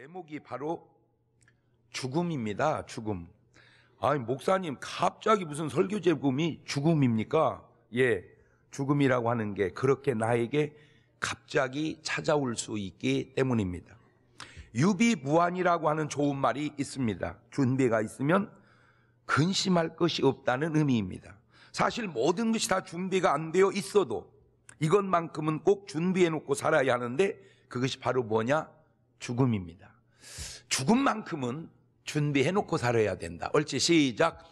제목이 바로 죽음입니다. 죽음. 아니, 목사님, 갑자기 무슨 설교 제목이 죽음입니까? 예. 죽음이라고 하는 게 그렇게 나에게 갑자기 찾아올 수 있기 때문입니다. 유비무환이라고 하는 좋은 말이 있습니다. 준비가 있으면 근심할 것이 없다는 의미입니다. 사실 모든 것이 다 준비가 안 되어 있어도 이것만큼은 꼭 준비해 놓고 살아야 하는데 그것이 바로 뭐냐? 죽음입니다. 죽음만큼은 준비해놓고 살아야 된다. 옳지, 시작.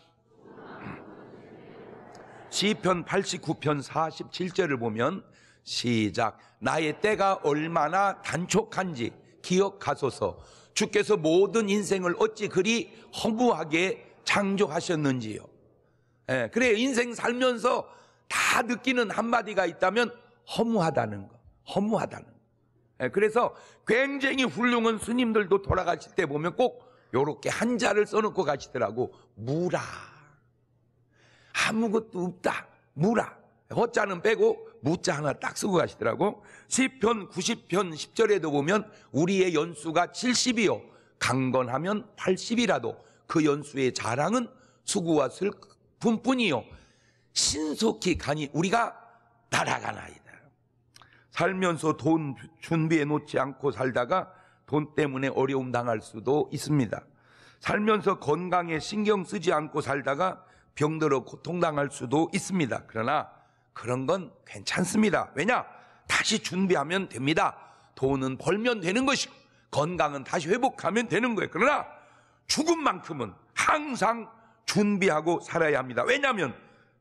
시편 89편 47절을 보면 시작. 나의 때가 얼마나 단촉한지 기억하소서. 주께서 모든 인생을 어찌 그리 허무하게 창조하셨는지요. 예, 그래 인생 살면서 다 느끼는 한마디가 있다면 허무하다는 거. 허무하다는 거. 예, 그래서 굉장히 훌륭한 스님들도 돌아가실 때 보면 꼭 요렇게 한자를 써놓고 가시더라고. 무라. 아무것도 없다. 무라. 허자는 빼고 무자 하나 딱 쓰고 가시더라고. 1 0편 90편 10절에도 보면 우리의 연수가 70이요. 강건하면 80이라도 그 연수의 자랑은 수구와 슬픔뿐이요. 신속히 가니 우리가 날아가나이다. 살면서 돈 준비해 놓지 않고 살다가 돈 때문에 어려움 당할 수도 있습니다. 살면서 건강에 신경 쓰지 않고 살다가 병들어 고통당할 수도 있습니다. 그러나 그런 건 괜찮습니다. 왜냐? 다시 준비하면 됩니다. 돈은 벌면 되는 것이고 건강은 다시 회복하면 되는 거예요. 그러나 죽음만큼은 항상 준비하고 살아야 합니다. 왜냐하면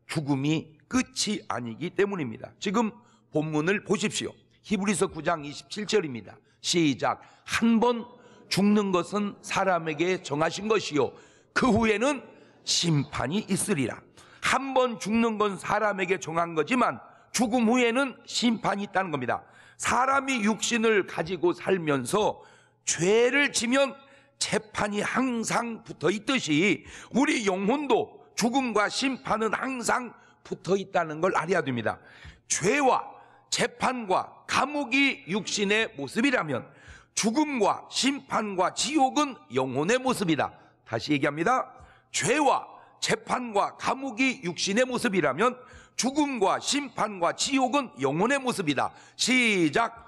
죽음이 끝이 아니기 때문입니다. 지금 본문을 보십시오. 히브리서 9장 27절입니다. 시작. 한 번 죽는 것은 사람에게 정하신 것이요. 그 후에는 심판이 있으리라. 한 번 죽는 건 사람에게 정한 거지만 죽음 후에는 심판이 있다는 겁니다. 사람이 육신을 가지고 살면서 죄를 지면 재판이 항상 붙어 있듯이 우리 영혼도 죽음과 심판은 항상 붙어 있다는 걸 알아야 됩니다. 죄와 재판과 감옥이 육신의 모습이라면 죽음과 심판과 지옥은 영혼의 모습이다. 다시 얘기합니다. 죄와 재판과 감옥이 육신의 모습이라면 죽음과 심판과 지옥은 영혼의 모습이다. 시작.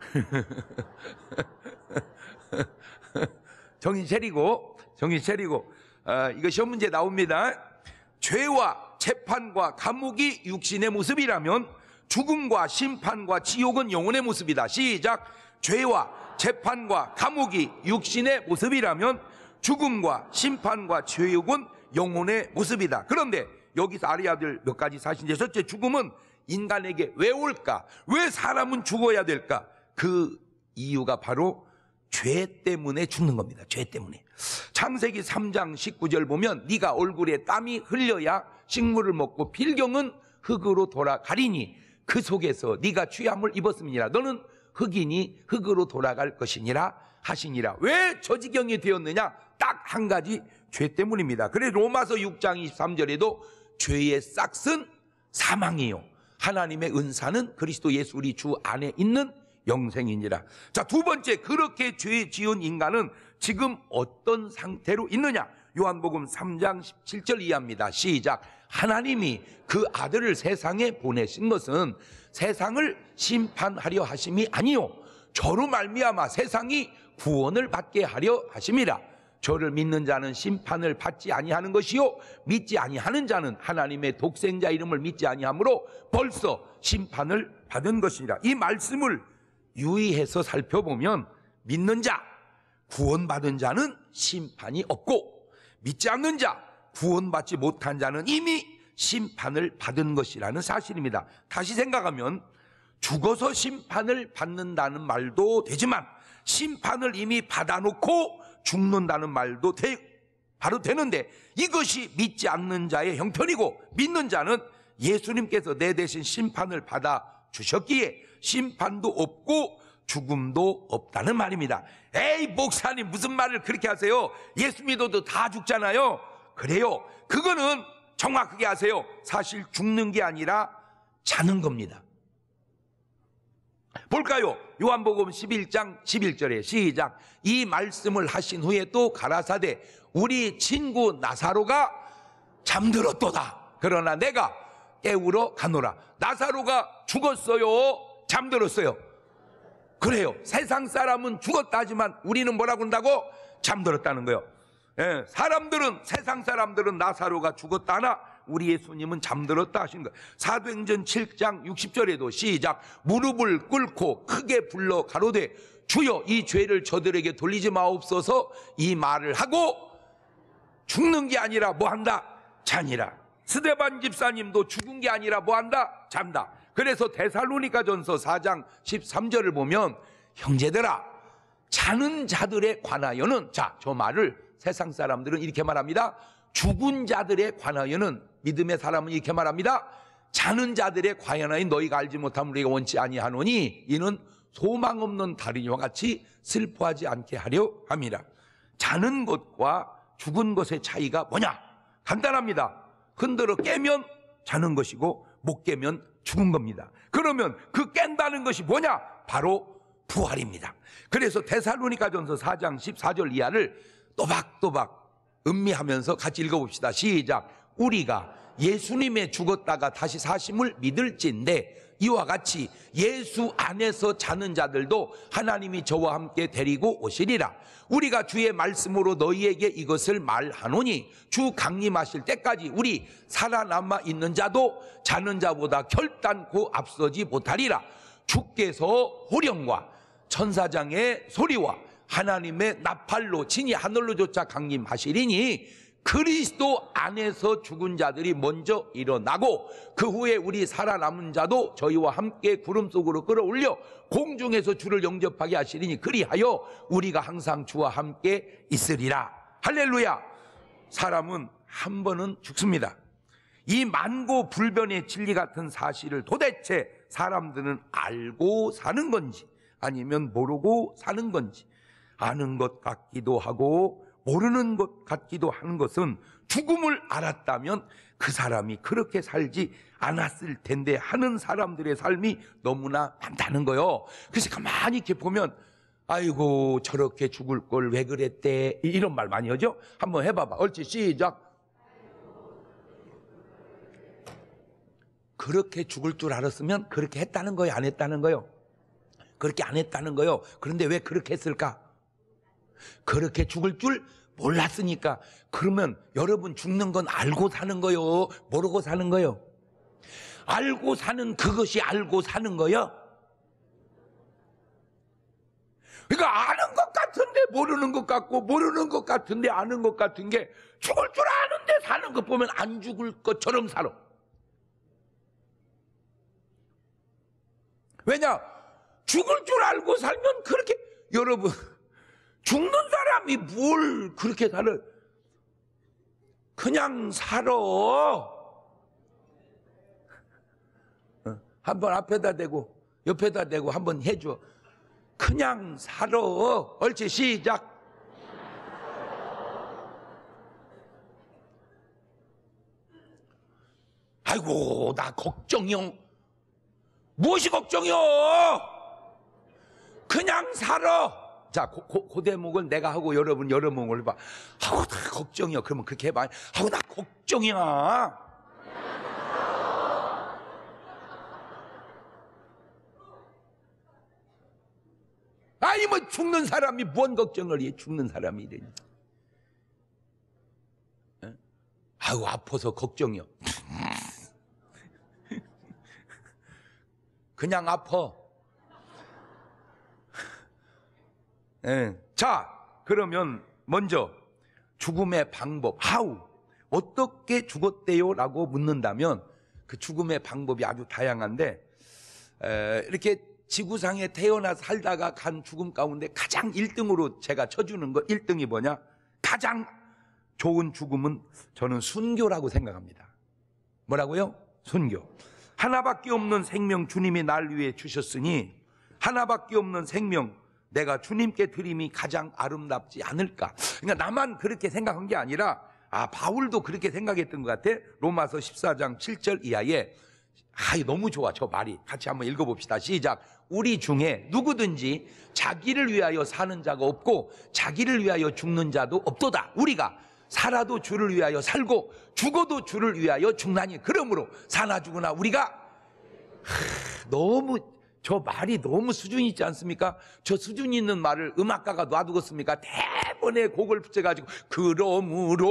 정신 차리고, 정신 차리고. 어, 이것이 문제 나옵니다. 죄와 재판과 감옥이 육신의 모습이라면 죽음과 심판과 지옥은 영혼의 모습이다. 시작. 죄와 재판과 감옥이 육신의 모습이라면 죽음과 심판과 지옥은 영혼의 모습이다. 그런데 여기서 아리아들 몇 가지 사실인데 첫째 죽음은 인간에게 왜 올까? 왜 사람은 죽어야 될까? 그 이유가 바로 죄 때문에 죽는 겁니다. 죄 때문에. 창세기 3장 19절 보면 네가 얼굴에 땀이 흘려야 식물을 먹고 필경은 흙으로 돌아가리니 그 속에서 네가 취함을 입었음이니라 너는 흙이니 흙으로 돌아갈 것이니라 하시니라 왜 저 지경이 되었느냐 딱 한 가지 죄 때문입니다 그래 로마서 6장 23절에도 죄의 싹은 사망이요 하나님의 은사는 그리스도 예수 우리 주 안에 있는 영생이니라 자두 번째 그렇게 죄 지은 인간은 지금 어떤 상태로 있느냐? 요한복음 3장 17절 이하입니다. 시작. 하나님이 그 아들을 세상에 보내신 것은 세상을 심판하려 하심이 아니요 저로 말미암아 세상이 구원을 받게 하려 하심이라. 저를 믿는 자는 심판을 받지 아니하는 것이요 믿지 아니하는 자는 하나님의 독생자 이름을 믿지 아니하므로 벌써 심판을 받은 것이라. 이 말씀을 유의해서 살펴보면 믿는 자 구원받은 자는 심판이 없고 믿지 않는 자 구원받지 못한 자는 이미 심판을 받은 것이라는 사실입니다. 다시 생각하면 죽어서 심판을 받는다는 말도 되지만 심판을 이미 받아놓고 죽는다는 말도 되, 바로 되는데 이것이 믿지 않는 자의 형편이고 믿는 자는 예수님께서 내 대신 심판을 받아 주셨기에 심판도 없고 죽음도 없다는 말입니다. 에이, 목사님, 무슨 말을 그렇게 하세요? 예수 믿어도 다 죽잖아요? 그래요. 그거는 정확하게 하세요. 사실 죽는 게 아니라 자는 겁니다. 볼까요? 요한복음 11장 11절에 시작. 이 말씀을 하신 후에 또 가라사대 우리 친구 나사로가 잠들었도다. 그러나 내가 깨우러 가노라. 나사로가 죽었어요. 잠들었어요. 그래요. 세상 사람은 죽었다 지만 우리는 뭐라고 한다고? 잠들었다는 거예요. 예, 사람들은 세상 사람들은 나사로가 죽었다 나 우리 예수님은 잠들었다 하신 거예요. 사도행전 7장 60절에도 시작 무릎을 꿇고 크게 불러 가로되 주여 이 죄를 저들에게 돌리지 마옵소서 이 말을 하고 죽는 게 아니라 뭐 한다? 잔이라. 스데반 집사님도 죽은 게 아니라 뭐 한다? 잔다. 그래서 대살로니가 전서 4장 13절을 보면 형제들아 자는 자들에 관하여는 자 저 말을 세상 사람들은 이렇게 말합니다. 죽은 자들에 관하여는 믿음의 사람은 이렇게 말합니다. 자는 자들에 관하여 너희가 알지 못함 우리가 원치 아니하노니 이는 소망 없는 달인이와 같이 슬퍼하지 않게 하려 합니다 자는 것과 죽은 것의 차이가 뭐냐? 간단합니다. 흔들어 깨면 자는 것이고 못 깨면 죽은 겁니다. 그러면 그 깬다는 것이 뭐냐? 바로 부활입니다. 그래서 대살로니가 전서 4장 14절 이하를 또박또박 음미하면서 같이 읽어봅시다. 시작. 우리가 예수님의 죽었다가 다시 사심을 믿을지인데 이와 같이 예수 안에서 자는 자들도 하나님이 저와 함께 데리고 오시리라. 우리가 주의 말씀으로 너희에게 이것을 말하노니 주 강림하실 때까지 우리 살아남아 있는 자도 자는 자보다 결단코 앞서지 못하리라. 주께서 호령과 천사장의 소리와 하나님의 나팔로 친히 하늘로조차 강림하시리니 그리스도 안에서 죽은 자들이 먼저 일어나고 그 후에 우리 살아남은 자도 저희와 함께 구름 속으로 끌어올려 공중에서 주를 영접하게 하시리니 그리하여 우리가 항상 주와 함께 있으리라. 할렐루야. 사람은 한 번은 죽습니다. 이 만고 불변의 진리 같은 사실을 도대체 사람들은 알고 사는 건지 아니면 모르고 사는 건지 아는 것 같기도 하고 모르는 것 같기도 한 것은 죽음을 알았다면 그 사람이 그렇게 살지 않았을 텐데 하는 사람들의 삶이 너무나 많다는 거요. 그래서 가만히 이렇게 보면 아이고 저렇게 죽을 걸 왜 그랬대 이런 말 많이 하죠. 한번 해봐봐. 얼치 시작. 그렇게 죽을 줄 알았으면 그렇게 했다는 거예요, 안 했다는 거예요? 그렇게 안 했다는 거예요. 그런데 왜 그렇게 했을까? 그렇게 죽을 줄 몰랐으니까 그러면 여러분 죽는 건 알고 사는 거요? 모르고 사는 거요? 알고 사는 그것이 알고 사는 거요? 그러니까 아는 것 같은데 모르는 것 같고 모르는 것 같은데 아는 것 같은 게 죽을 줄 아는데 사는 것 보면 안 죽을 것처럼 살아. 왜냐? 죽을 줄 알고 살면 그렇게 여러분 죽는 사람이 뭘 그렇게 가는 그냥 살아. 어? 한번 앞에다 대고 옆에다 대고 한 번 해줘. 그냥 살아. 얼치 시작. 아이고 나 걱정이요. 무엇이 걱정이요? 그냥 살아. 자, 고, 고, 고 대목을 내가 하고 여러분, 여러분을 봐. 하고 다 걱정이야. 그러면 그렇게 해봐. 하고 나 걱정이야. 아니, 뭐 죽는 사람이 뭔 걱정을 해. 죽는 사람이 이러니 아우, 아파서 걱정이요. 그냥 아파. 예. 자, 그러면 먼저 죽음의 방법, how 어떻게 죽었대요라고 묻는다면 그 죽음의 방법이 아주 다양한데 에, 이렇게 지구상에 태어나 살다가 간 죽음 가운데 가장 1등으로 제가 쳐주는 거 1등이 뭐냐? 가장 좋은 죽음은 저는 순교라고 생각합니다. 뭐라고요? 순교. 하나밖에 없는 생명 주님이 날 위해 주셨으니 하나밖에 없는 생명 내가 주님께 드림이 가장 아름답지 않을까. 그러니까 나만 그렇게 생각한 게 아니라 아 바울도 그렇게 생각했던 것 같아. 로마서 14장 7절 이하에 아 너무 좋아 저 말이 같이 한번 읽어봅시다 시작 우리 중에 누구든지 자기를 위하여 사는 자가 없고 자기를 위하여 죽는 자도 없도다 우리가 살아도 주를 위하여 살고 죽어도 주를 위하여 죽나니 그러므로 사나 죽으나 우리가 하, 너무 저 말이 너무 수준이 있지 않습니까? 저 수준 이 있는 말을 음악가가 놔두겠습니까? 대번에 곡을 붙여가지고 그러므로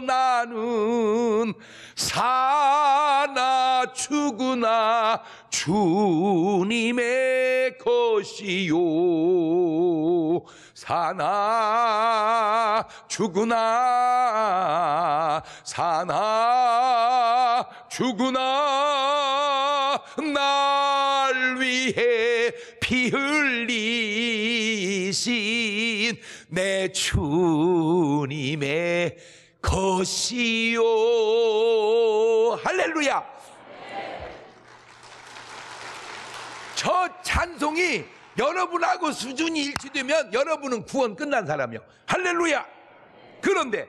나는 사나 죽으나 주님의 것이요 사나 죽으나 사나 죽으나 위해 피 흘리신 내 주님의 것이요. 할렐루야! 저 찬송이 여러분하고 수준이 일치되면 여러분은 구원 끝난 사람이요. 할렐루야! 그런데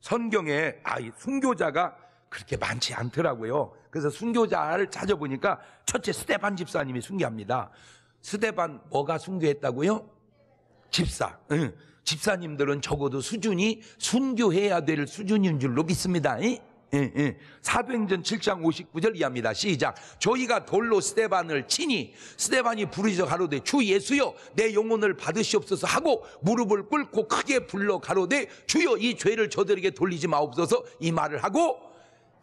성경에 아, 이 순교자가 그렇게 많지 않더라고요. 그래서 순교자를 찾아보니까 첫째 스테반 집사님이 순교합니다. 스테반 뭐가 순교했다고요? 집사. 응. 집사님들은 적어도 수준이 순교해야 될 수준인 줄로 믿습니다. 이? 예, 사도행전 7장 59절 이합니다. 시작. 저희가 돌로 스테반을 치니 스테반이 부르짖어 가로되 주 예수여 내 영혼을 받으시옵소서 하고 무릎을 꿇고 크게 불러 가로되 주여 이 죄를 저들에게 돌리지 마옵소서 이 말을 하고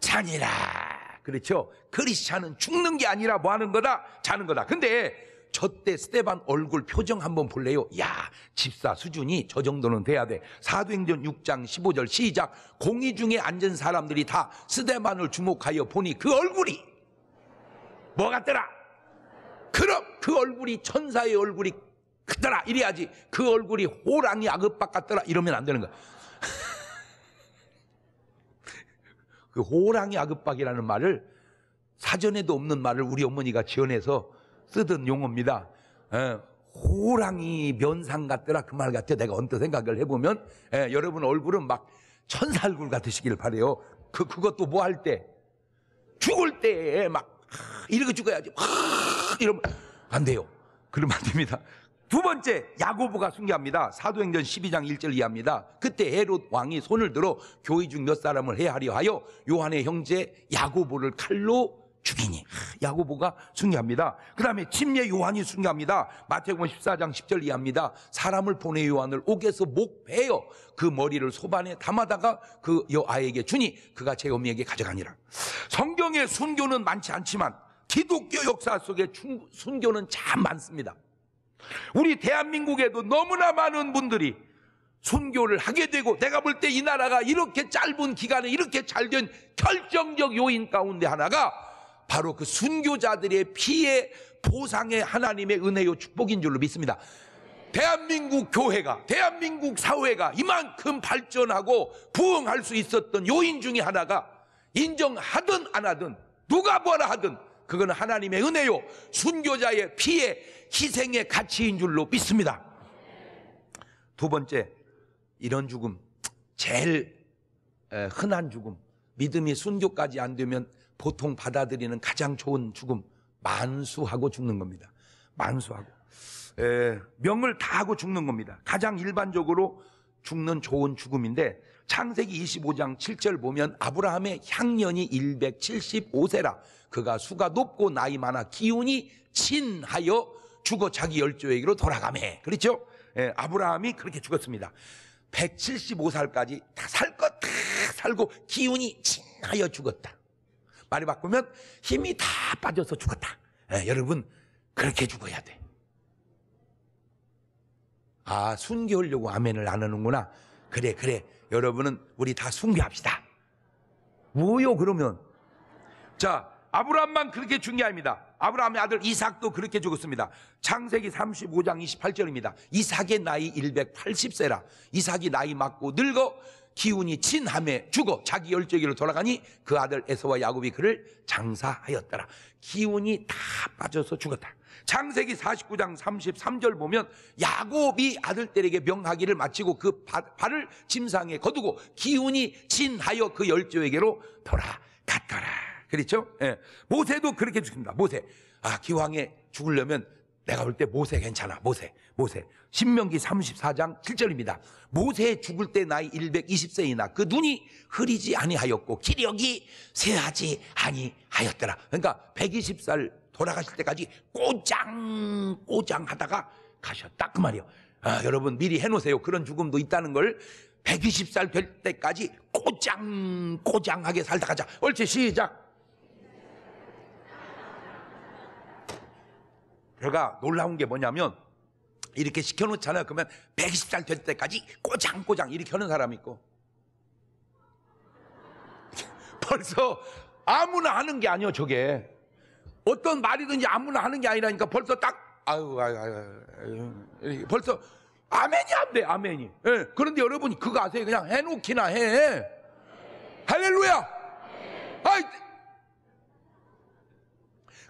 자니라. 그렇죠? 그리스찬은 죽는 게 아니라 뭐 하는 거다? 자는 거다. 근데 저 때 스테반 얼굴 표정 한번 볼래요? 야, 집사 수준이 저 정도는 돼야 돼. 사도행전 6장 15절 시작. 공의 중에 앉은 사람들이 다 스테반을 주목하여 보니 그 얼굴이 뭐 같더라? 그럼 그 얼굴이 천사의 얼굴이 크더라. 이래야지. 그 얼굴이 호랑이 악업박 같더라. 이러면 안 되는 거야. 그 호랑이 아급박이라는 말을 사전에도 없는 말을 우리 어머니가 지어내서 쓰던 용어입니다. 에, 예, 호랑이 면상 같더라 그 말 같아 내가 언뜻 생각을 해보면 에, 예, 여러분 얼굴은 막 천사 얼굴 같으시길 바래요. 그 그것도 뭐 할 때 죽을 때 막 이렇게 죽어야지 막 이러면 안 돼요. 그러면 안 됩니다. 두 번째 야고보가 숭계합니다. 사도행전 12장 1절 이합니다. 그때 헤롯 왕이 손을 들어 교회 중 몇 사람을 해하려 하여 요한의 형제 야고보를 칼로 죽이니 야고보가 숭계합니다. 그 다음에 침례 요한이 숭계합니다. 마태복음 14장 10절 이합니다. 사람을 보내 요한을 옥에서 목 베어 그 머리를 소반에 담아다가 그 여아에게 주니 그가 제 어미에게 가져가니라. 성경에 순교는 많지 않지만 기독교 역사 속에 순교는 참 많습니다. 우리 대한민국에도 너무나 많은 분들이 순교를 하게 되고 내가 볼 때 이 나라가 이렇게 짧은 기간에 이렇게 잘 된 결정적 요인 가운데 하나가 바로 그 순교자들의 피해 보상의 하나님의 은혜요 축복인 줄로 믿습니다. 대한민국 교회가 대한민국 사회가 이만큼 발전하고 부흥할 수 있었던 요인 중에 하나가 인정하든 안 하든 누가 뭐라 하든 그건 하나님의 은혜요 순교자의 피의 희생의 가치인 줄로 믿습니다. 두 번째 이런 죽음 제일 흔한 죽음 믿음이 순교까지 안 되면 보통 받아들이는 가장 좋은 죽음 만수하고 죽는 겁니다. 만수하고 에, 명을 다하고 죽는 겁니다. 가장 일반적으로 죽는 좋은 죽음인데 창세기 25장 7절 보면 아브라함의 향년이 175세라 그가 수가 높고 나이 많아 기운이 친하여 죽어 자기 열조에게로 돌아가매. 그렇죠? 예, 아브라함이 그렇게 죽었습니다. 175살까지 다 살 것 다 살고 기운이 친하여 죽었다. 말이 바꾸면 힘이 다 빠져서 죽었다. 예, 여러분 그렇게 죽어야 돼. 아 순교하려고 아멘을 안 하는구나. 그래 그래 여러분은 우리 다 순교합시다. 뭐요 그러면 자 아브라함만 그렇게 중요합니다. 아브라함의 아들 이삭도 그렇게 죽었습니다. 창세기 35장 28절입니다. 이삭의 나이 180세라. 이삭이 나이 맞고 늙어 기운이 진함에 죽어 자기 열조기로 돌아가니 그 아들 에서와 야곱이 그를 장사하였더라. 기운이 다 빠져서 죽었다. 창세기 49장 33절 보면 야곱이 아들들에게 명하기를 마치고 그 발을 짐상에 거두고 기운이 진하여 그 열조에게로 돌아갔더라. 그렇죠? 예. 모세도 그렇게 죽습니다. 모세. 아, 기왕에 죽으려면 내가 볼 때 모세 괜찮아. 모세. 모세. 신명기 34장 7절입니다. 모세 죽을 때 나이 120세이나 그 눈이 흐리지 아니하였고 기력이 쇠하지 아니하였더라. 그러니까 120살 돌아가실 때까지 꼬장 꼬장 하다가 가셨다 그 말이요. 아, 여러분 미리 해 놓으세요. 그런 죽음도 있다는 걸 120살 될 때까지 꼬장 꼬장하게 살다 가자. 옳지 시작. 제가 놀라운 게 뭐냐면 이렇게 시켜놓잖아요. 그러면 120살 될 때까지 꼬장꼬장 이렇게 하는 사람이 있고 벌써 아무나 하는 게아니요 저게 어떤 말이든지 아무나 하는 게 아니라니까 벌써 딱 아유 아유 아유, 아유 벌써 아멘이 안 돼. 아멘이. 예, 그런데 여러분 이 그거 아세요? 그냥 해놓기나 해. 할렐루야. 아이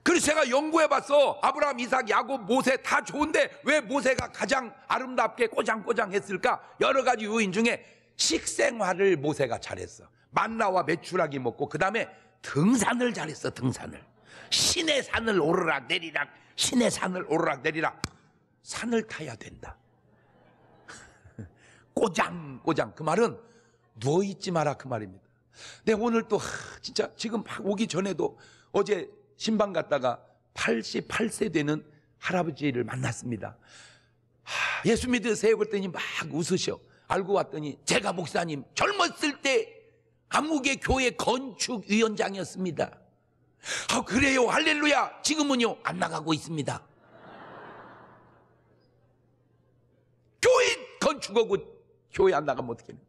그래서 제가 연구해 봤어. 아브라함, 이삭, 야곱, 모세 다 좋은데 왜 모세가 가장 아름답게 꼬장꼬장 했을까? 여러 가지 요인 중에 식생활을 모세가 잘했어. 만나와 메추라기 먹고 그다음에 등산을 잘했어. 등산을. 신의 산을 오르락 내리락 신의 산을 오르락 내리락 산을 타야 된다. 꼬장꼬장 그 말은 누워 있지 마라 그 말입니다. 내 네, 오늘 또 진짜 지금 막 오기 전에도 어제 신방 갔다가 88세 되는 할아버지를 만났습니다. 하, 예수 믿으세요? 그랬더니 막 웃으셔. 알고 왔더니 제가 목사님 젊었을 때 감옥의 교회 건축위원장이었습니다. 아, 그래요. 할렐루야. 지금은요, 안 나가고 있습니다. 교회 건축하고 교회 안 나가면 어떻게 해요?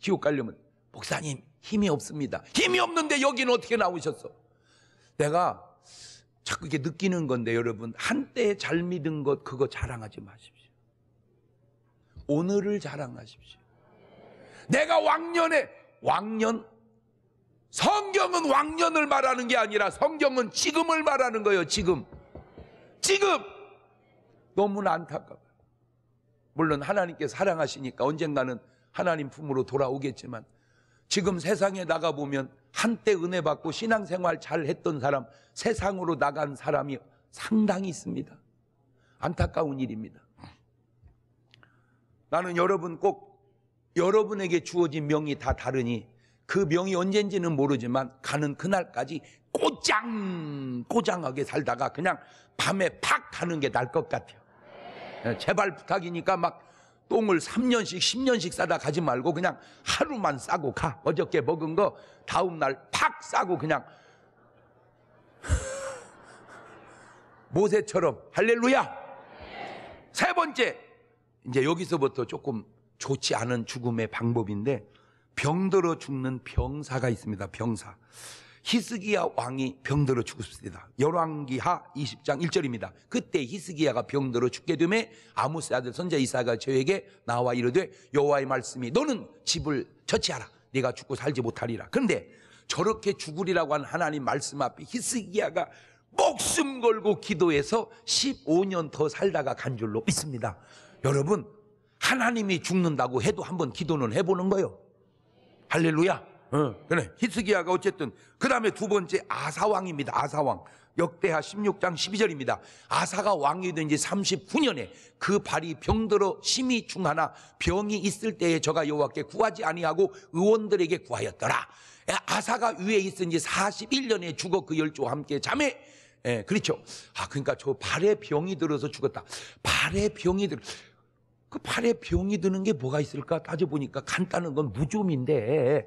지옥 가려면, 목사님, 힘이 없습니다. 힘이 없는데 여기는 어떻게 나오셨어? 내가 자꾸 이렇게 느끼는 건데 여러분 한때 잘 믿은 것 그거 자랑하지 마십시오. 오늘을 자랑하십시오. 내가 왕년에 왕년 성경은 왕년을 말하는 게 아니라 성경은 지금을 말하는 거예요. 지금 지금 너무나 안타까워요. 물론 하나님께 사랑하시니까 언젠가는 하나님 품으로 돌아오겠지만 지금 세상에 나가보면 한때 은혜 받고 신앙생활 잘 했던 사람, 세상으로 나간 사람이 상당히 있습니다. 안타까운 일입니다. 나는 여러분 꼭 여러분에게 주어진 명이 다 다르니 그 명이 언젠지는 모르지만 가는 그날까지 꼬장, 꼬장하게 살다가 그냥 밤에 팍 가는 게 날 것 같아요. 네, 제발 부탁이니까 막 똥을 3년씩 10년씩 싸다 가지 말고 그냥 하루만 싸고 가 어저께 먹은 거 다음날 팍 싸고 그냥 모세처럼 할렐루야 세 번째 이제 여기서부터 조금 좋지 않은 죽음의 방법인데 병들어 죽는 병사가 있습니다 병사 히스기야 왕이 병들어 죽습니다. 었 열왕기하 20장 1절입니다. 그때 히스기야가 병들어 죽게 되매 아모스 아들 선자 이사가 저에게 나와 이르되 여호와의 말씀이 너는 집을 처치하라. 네가 죽고 살지 못하리라. 그런데 저렇게 죽으리라고 한 하나님 말씀 앞에 히스기야가 목숨 걸고 기도해서 15년 더 살다가 간 줄로 믿습니다. 여러분 하나님이 죽는다고 해도 한번 기도는 해보는 거예요. 할렐루야. 그래. 히스기야가 어쨌든 그 다음에 두 번째 아사왕입니다. 아사왕. 역대하 16장 12절입니다. 아사가 왕이 된 지 39년에 그 발이 병들어 심히 중하나 병이 있을 때에 저가 여호와께 구하지 아니하고 의원들에게 구하였더라. 예, 아사가 위에 있은 지 41년에 죽어 그 열조와 함께 잠에 예, 그렇죠. 아, 그러니까 저 발에 병이 들어서 죽었다. 발에 병이 들. 그 발에 병이 드는 게 뭐가 있을까 따져보니까 간단한 건 무좀인데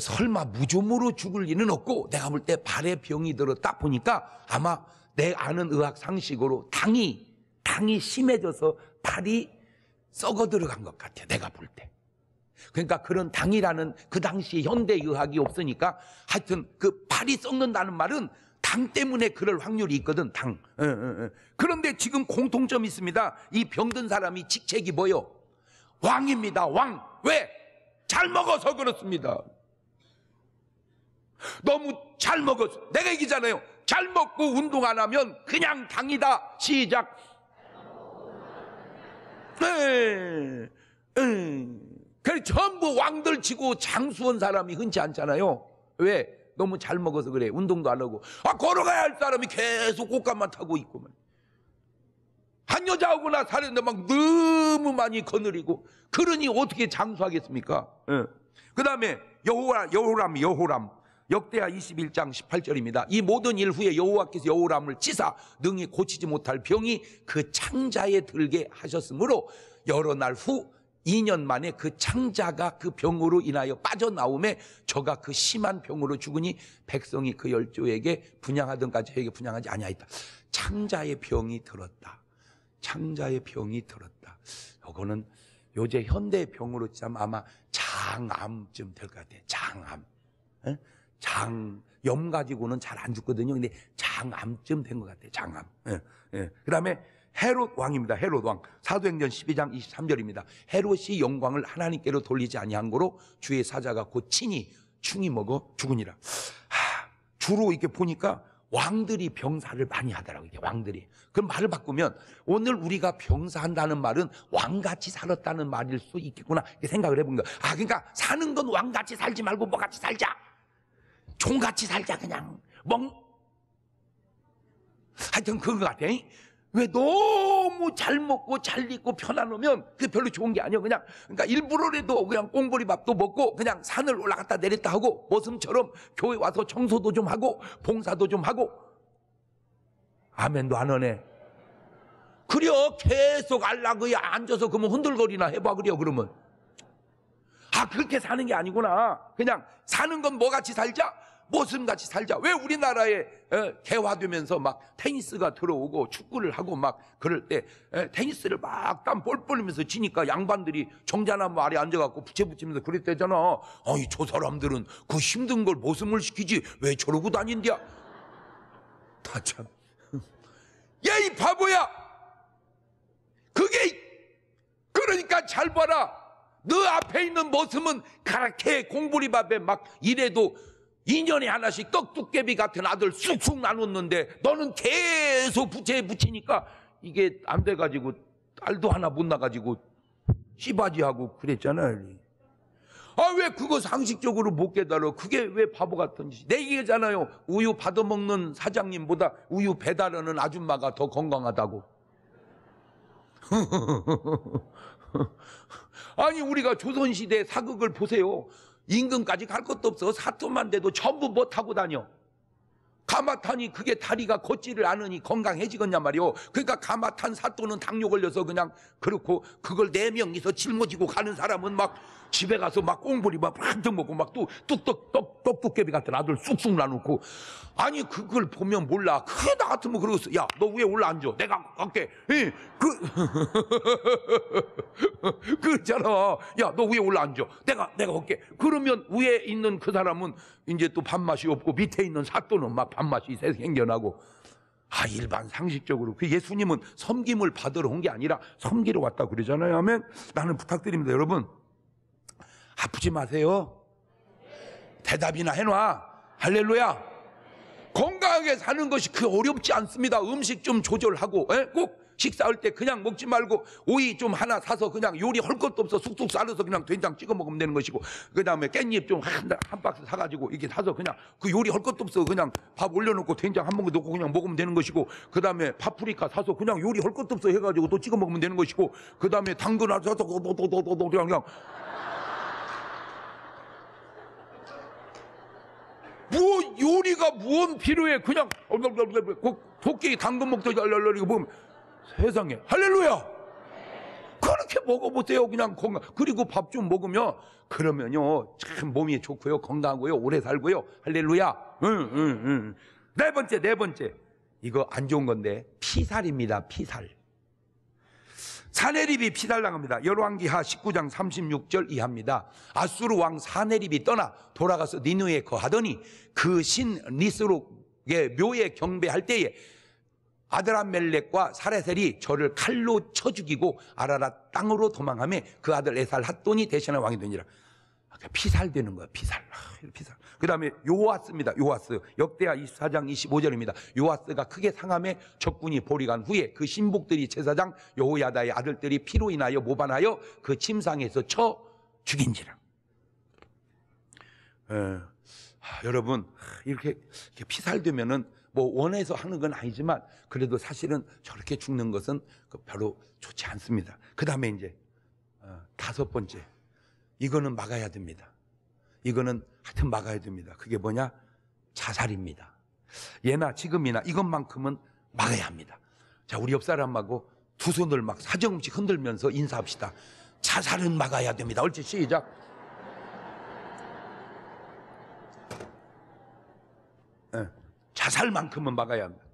설마 무좀으로 죽을 리는 없고 내가 볼 때 발에 병이 들었다 보니까 아마 내 아는 의학 상식으로 당이 당이 심해져서 발이 썩어 들어간 것 같아요. 내가 볼 때. 그러니까 그런 당이라는 그 당시 현대 의학이 없으니까 하여튼 그 발이 썩는다는 말은 당 때문에 그럴 확률이 있거든. 당. 그런데 지금 공통점이 있습니다. 이 병든 사람이 직책이 뭐요? 왕입니다. 왕. 왜? 잘 먹어서 그렇습니다. 너무 잘 먹었어. 내가 얘기잖아요. 잘 먹고 운동 안 하면 그냥 당이다. 시작. 네. 네. 그래 전부 왕들 치고 장수원 사람이 흔치 않잖아요. 왜? 너무 잘 먹어서 그래. 운동도 안 하고. 아, 걸어가야 할 사람이 계속 꽃감만 타고 있고만. 한 여자하고 나 사는데 막 너무 많이 거느리고 그러니 어떻게 장수하겠습니까? 네. 예. 그 다음에 여호와 여호람 여호람 역대하 21장 18절입니다. 이 모든 일 후에 여호와께서 여호람을 치사 능히 고치지 못할 병이 그 창자에 들게 하셨으므로 여러 날 후 2년 만에 그 창자가 그 병으로 인하여 빠져나옴에 저가 그 심한 병으로 죽으니 백성이 그 열조에게 분양하던가 저에게 분양하지 아니하였다. 창자의 병이 들었다. 창자의 병이 들었다. 이거는 요새 현대 병으로 치면 아마 장암쯤 될 것같아 장암. 에? 장, 염 가지고는 잘 안 죽거든요. 근데 장암쯤 된 것 같아요. 장암. 예, 예. 그 다음에 헤롯 왕입니다. 헤롯 왕. 사도행전 12장 23절입니다. 헤롯이 영광을 하나님께로 돌리지 아니한 거로 주의 사자가 곧 친히 충이 먹어 죽으니라. 하, 주로 이렇게 보니까 왕들이 병사를 많이 하더라고요. 왕들이. 그럼 말을 바꾸면 오늘 우리가 병사한다는 말은 왕같이 살았다는 말일 수 있겠구나. 이렇게 생각을 해본 거예요. 아, 그러니까 사는 건 왕같이 살지 말고 뭐같이 살자. 총같이 살자 그냥 멍 하여튼 그런 것 같아 왜 너무 잘 먹고 잘 입고 편안하면 그게 별로 좋은 게 아니야 그냥 그러니까 일부러라도 그냥 꽁보리 밥도 먹고 그냥 산을 올라갔다 내렸다 하고 모슴처럼 교회 와서 청소도 좀 하고 봉사도 좀 하고 아멘도 안 하네 그려 계속 알라그에 앉아서 그러면 흔들거리나 해봐 그려 그러면 아, 그렇게 사는 게 아니구나. 그냥 사는 건 뭐 같이 살자? 모슴 같이 살자. 왜 우리나라에 어, 개화되면서 막 테니스가 들어오고 축구를 하고 막 그럴 때 테니스를 막땀 뻘뻘리면서 치니까 양반들이 정자나무 뭐 아래 앉아갖고 부채붙이면서 그랬대잖아. 아니, 저 사람들은 그 힘든 걸 모습을 시키지 왜 저러고 다닌디야? 다 참. 야, 이 바보야! 그게, 그러니까 잘 봐라. 너 앞에 있는 모습은 가라케 공부리밥에 막 이래도 2년에 하나씩 떡뚝깨비 같은 아들 쑥쑥 나눴는데 너는 계속 부채에 붙이니까 이게 안 돼가지고 딸도 하나 못 나가지고 씨바지하고 그랬잖아요. 아, 왜 그거 상식적으로 못 깨달아? 그게 왜 바보 같은지. 내 얘기잖아요. 우유 받아먹는 사장님보다 우유 배달하는 아줌마가 더 건강하다고. 아니 우리가 조선시대 사극을 보세요. 임금까지 갈 것도 없어. 사투만 돼도 전부 뭐 타고 다녀? 가마탄이 그게 다리가 걷지를 않으니 건강해지겠냐 말이오. 그러니까 가마탄 사또는 당뇨 걸려서 그냥 그렇고 그걸 네 명이서 짊어지고 가는 사람은 막 집에 가서 막 꽁보리 막 한턱 먹고 막 뚝, 뚝뚝뚝 떡볶이 같은 아들 쑥쑥 나누고 아니 그걸 보면 몰라. 그게 나 같으면 뭐 그러고어야너 위에 올라앉아. 내가 갈게. 예, 그 그렇잖아. 야 너 위에 올라앉아. 내가 내가 갈게. 그러면 위에 있는 그 사람은 이제 또 밥맛이 없고 밑에 있는 사또는 막 밥맛이 생겨나고 아 일반 상식적으로 그 예수님은 섬김을 받으러 온 게 아니라 섬기러 왔다 그러잖아요 하면 나는 부탁드립니다 여러분 아프지 마세요 대답이나 해놔 할렐루야 건강하게 사는 것이 그 어렵지 않습니다 음식 좀 조절하고 에? 예? 꼭 식사할 때 그냥 먹지 말고 오이 좀 하나 사서 그냥 요리할 것도 없어 쑥쑥 썰어서 그냥 된장 찍어 먹으면 되는 것이고 그다음에 깻잎 좀 한 한 박스 사가지고 이게 렇 사서 그냥 그 요리할 것도 없어 그냥 밥 올려놓고 된장 한 모금 넣고 그냥 먹으면 되는 것이고 그다음에 파프리카 사서 그냥 요리할 것도 없어 해가지고 또 찍어 먹으면 되는 것이고 그다음에 당근 하나 사서 도도도도도 그냥 그냥 뭐 요리가 무언 필요해 그냥 그 도끼 당근 먹듯이 널널거리고 보면 세상에 할렐루야. 그렇게 먹어보세요. 그냥 건강. 그리고 밥 좀 먹으면 그러면요 참 몸이 좋고요 건강하고요 오래 살고요 할렐루야. 응, 응, 응. 네 번째 네 번째 이거 안 좋은 건데 피살입니다. 피살. 사내립이 피살랑합니다 열왕기하 19장 36절 이합니다 아수르 왕 사내립이 떠나 돌아가서 니누에 거하더니 그 신니스룩의 묘에 경배할 때에 아들람멜렉과 사레셀이 저를 칼로 쳐 죽이고 아라라 땅으로 도망하며 그 아들 에살 핫돈이 대신에 왕이 되니라. 아, 그러니까 피살되는 거야, 피살. 아, 피살. 그 다음에 요아스입니다, 요아스. 역대하 24장 25절입니다. 요아스가 크게 상함에 적군이 보리간 후에 그 신복들이 제사장 요호야다의 아들들이 피로 인하여 모반하여 그 침상에서 쳐 죽인지라. 에, 아, 여러분, 이렇게, 이렇게 피살되면은 뭐 원해서 하는 건 아니지만 그래도 사실은 저렇게 죽는 것은 그 별로 좋지 않습니다. 그 다음에 이제 어, 다섯 번째 이거는 막아야 됩니다. 이거는 하여튼 막아야 됩니다. 그게 뭐냐? 자살입니다. 예나 지금이나 이것만큼은 막아야 합니다. 자, 우리 옆 사람하고 두 손을 막 사정없이 흔들면서 인사합시다. 자살은 막아야 됩니다. 얼지 시작. 네. 자살만큼은 막아야 합니다.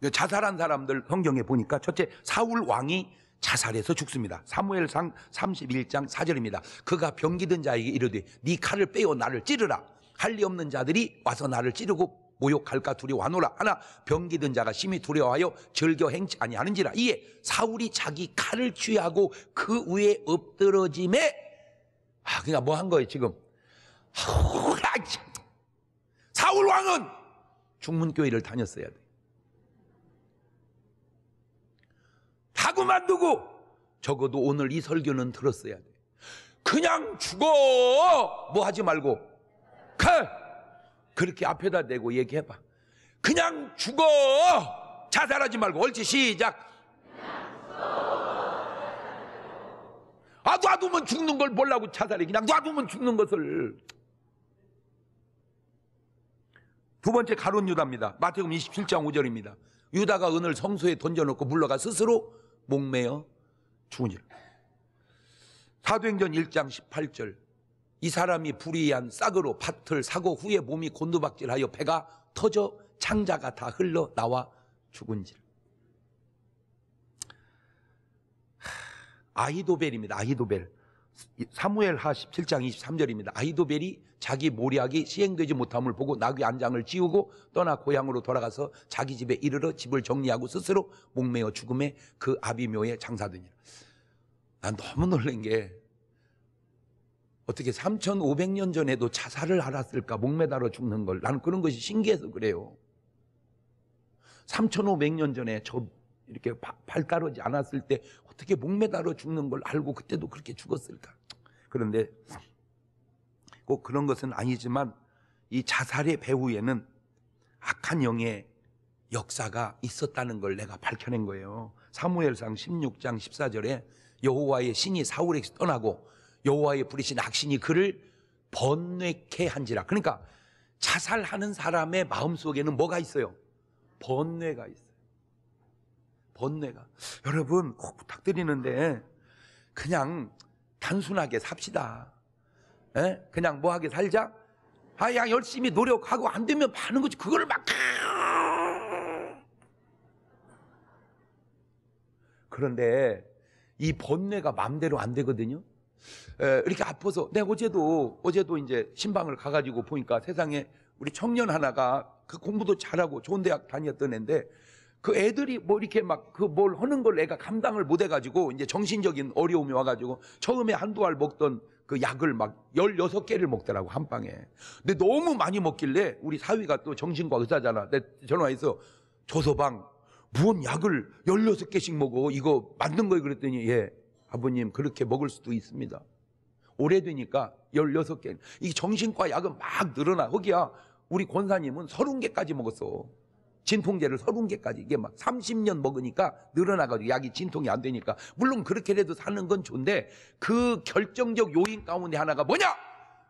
그러니까 자살한 사람들 성경에 보니까 첫째 사울 왕이 자살해서 죽습니다. 사무엘상 31장 4절입니다. 그가 병기든 자에게 이르되 네 칼을 빼어 나를 찌르라. 할리 없는 자들이 와서 나를 찌르고 모욕할까 두려워하노라 하나 병기든 자가 심히 두려워하여 즐겨 행치 아니하는지라 이에 사울이 자기 칼을 취하고 그 위에 엎드러짐에 아그러뭐한 그러니까 거예요 지금 아우, 사울 왕은 중문교회를 다녔어야 돼. 다고 만두고 적어도 오늘 이 설교는 들었어야 돼. 그냥 죽어! 뭐 하지 말고. 칼! 그렇게 앞에다 대고 얘기해봐. 그냥 죽어! 자살하지 말고. 옳지, 시작. 아, 놔두면 죽는 걸 몰라고 자살해. 그냥 놔두면 죽는 것을. 두 번째 가론 유다입니다. 마태복음 27장 5절입니다. 유다가 은을 성소에 던져놓고 물러가 스스로 목매어 죽으니 사도행전 1장 18절 이 사람이 불의한 싹으로 밭을 사고 후에 몸이 곤두박질하여 배가 터져 창자가 다 흘러 나와 죽은질. 아히도벨입니다. 아히도벨. 사무엘 하 17장 23절입니다. 아이도벨이 자기 모략이 시행되지 못함을 보고 나귀 안장을 지우고 떠나 고향으로 돌아가서 자기 집에 이르러 집을 정리하고 스스로 목매어 죽음에 그 아비묘에 장사되니라. 난 너무 놀란 게 어떻게 3,500년 전에도 자살을 알았을까? 목매달아 죽는 걸. 나는 그런 것이 신기해서 그래요. 3,500년 전에 저 이렇게 발, 발 가르지 않았을 때 어떻게 목매달아 죽는 걸 알고 그때도 그렇게 죽었을까? 그런데 꼭 그런 것은 아니지만 이 자살의 배후에는 악한 영의 역사가 있었다는 걸 내가 밝혀낸 거예요. 사무엘상 16장 14절에 여호와의 신이 사울에게 떠나고 여호와의 부리신 악신이 그를 번뇌케 한지라. 그러니까 자살하는 사람의 마음속에는 뭐가 있어요? 번뇌가 있어요. 번뇌가. 여러분, 꼭 부탁드리는데, 그냥 단순하게 삽시다. 에? 예? 그냥 뭐하게 살자? 아, 야, 열심히 노력하고 안 되면 파는 거지. 그걸 막. 그런데 이 번뇌가 맘대로 안 되거든요. 에, 이렇게 아파서 내 네, 어제도 어제도 이제 신방을 가가지고 보니까 세상에 우리 청년 하나가 그 공부도 잘하고 좋은 대학 다녔던 애인데 그 애들이 뭐 이렇게 막 그 뭘 하는 걸 애가 감당을 못 해가지고 이제 정신적인 어려움이 와가지고 처음에 한두 알 먹던 그 약을 막 16개를 먹더라고, 한 방에. 근데 너무 많이 먹길래 우리 사위가 또 정신과 의사잖아. 내 전화해서 조서방, 무언 약을 16개씩 먹어. 이거 만든 거예요. 그랬더니, 예, 아버님, 그렇게 먹을 수도 있습니다. 오래되니까 16개. 이 정신과 약은 막 늘어나. 거기야, 우리 권사님은 30개까지 먹었어. 진통제를 서른 개까지 이게 막 30년 먹으니까 늘어나가지고 약이 진통이 안 되니까 물론 그렇게라도 사는 건 좋은데 그 결정적 요인 가운데 하나가 뭐냐?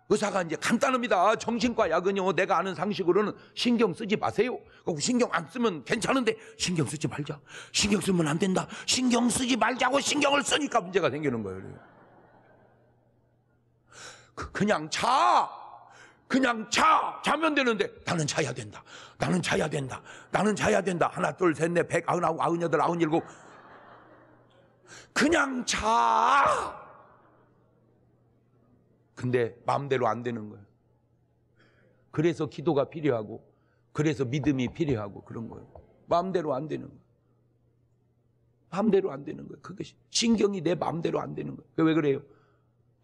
의사가 이제 간단합니다. 아, 정신과 약은요, 내가 아는 상식으로는 신경 쓰지 마세요. 신경 안 쓰면 괜찮은데, 신경 쓰지 말자. 신경 쓰면 안 된다. 신경 쓰지 말자고 신경을 쓰니까 문제가 생기는 거예요. 그, 그냥 자! 그냥 자! 자면 되는데 나는 자야 된다. 나는 자야 된다. 나는 자야 된다. 하나, 둘, 셋, 넷, 백, 아흔, 아홉, 아흔, 여덟, 아흔, 일곱. 그냥 자! 근데 마음대로 안 되는 거예요. 그래서 기도가 필요하고, 그래서 믿음이 필요하고 그런 거예요. 마음대로 안 되는 거예요. 마음대로 안 되는 거예요. 그것이 신경이 내 마음대로 안 되는 거예요. 왜 그래요?